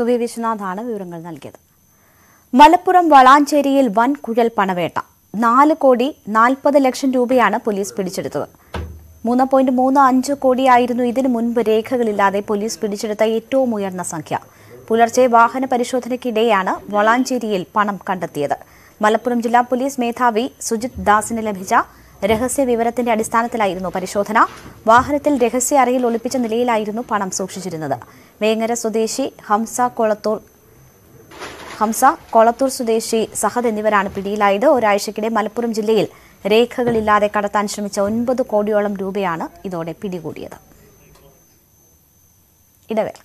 സുധി വിശ്വനാഥാണ് വിവരങ്ങൾ നൽകിയത് മലപ്പുറം വളാഞ്ചേരിയിൽ വൻ കുഴൽ പണവേട്ട നാല് കോടി നാൽപ്പത് ലക്ഷം രൂപയാണ് പോലീസ് പിടിച്ചെടുത്തത് മൂന്ന് പോയിന്റ് മൂന്ന് അഞ്ച് കോടിയായിരുന്നു ഇതിനു മുൻപ് രേഖകളില്ലാതെ പോലീസ് പിടിച്ചെടുത്ത ഏറ്റവും ഉയർന്ന സംഖ്യ പുലർച്ചെ വാഹന പരിശോധനയ്ക്കിടെയാണ് വളാഞ്ചേരിയിൽ പണം കണ്ടെത്തിയത് മലപ്പുറം ജില്ലാ പോലീസ് മേധാവി സുജിത് ദാസിന് ലഭിച്ച രഹസ്യ വിവരത്തിന്റെ അടിസ്ഥാനത്തിലായിരുന്നു പരിശോധന വാഹനത്തിൽ രഹസ്യ അറയിൽ ഒളിപ്പിച്ച നിലയിലായിരുന്നു പണം സൂക്ഷിച്ചിരുന്നത് വേങ്ങര സ്വദേശി ഹംസ കൊളത്തൂർ ഹംസ കൊളത്തൂർ സ്വദേശി സഹദ് എന്നിവരാണ് പിടിയിലായത് ഒരാഴ്ചക്കിടെ മലപ്പുറം ജില്ലയിൽ രേഖകളില്ലാതെ കടത്താൻ ശ്രമിച്ച ഒൻപത് കോടിയോളം രൂപയാണ് ഇതോടെ പിടികൂടിയത് ഇടവേള